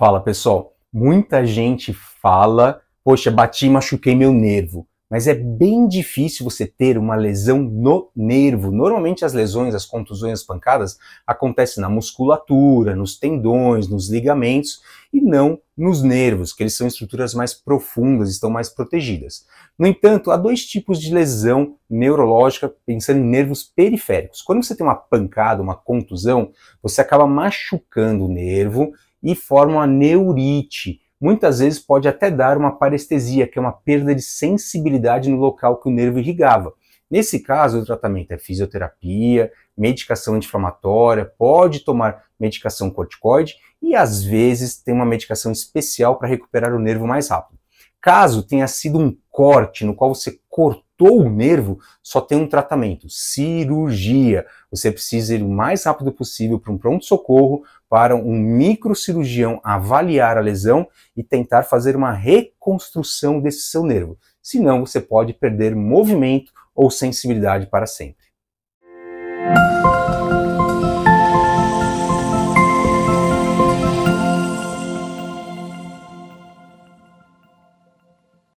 Fala pessoal, muita gente fala, poxa, bati e machuquei meu nervo. Mas é bem difícil você ter uma lesão no nervo. Normalmente as lesões, as contusões, as pancadas acontecem na musculatura, nos tendões, nos ligamentos e não nos nervos, que eles são estruturas mais profundas, estão mais protegidas. No entanto, há dois tipos de lesão neurológica, pensando em nervos periféricos. Quando você tem uma pancada, uma contusão, você acaba machucando o nervo e formam a neurite. Muitas vezes pode até dar uma parestesia, que é uma perda de sensibilidade no local que o nervo irrigava. Nesse caso, o tratamento é fisioterapia, medicação anti-inflamatória, pode tomar medicação corticoide e às vezes tem uma medicação especial para recuperar o nervo mais rápido. Caso tenha sido um corte no qual você cortou cortou o nervo, só tem um tratamento: cirurgia. Você precisa ir o mais rápido possível para um pronto-socorro, para um microcirurgião avaliar a lesão e tentar fazer uma reconstrução desse seu nervo. Senão, você pode perder movimento ou sensibilidade para sempre.